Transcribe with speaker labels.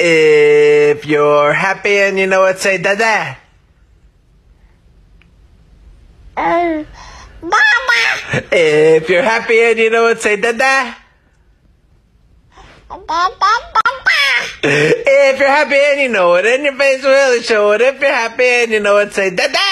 Speaker 1: If you're happy and you know it, say da-da.
Speaker 2: Um, mama! If you're happy
Speaker 3: and you know it, say da-da. If you're happy and you know it, and your face will really show it. If you're happy and you know it, say da-da.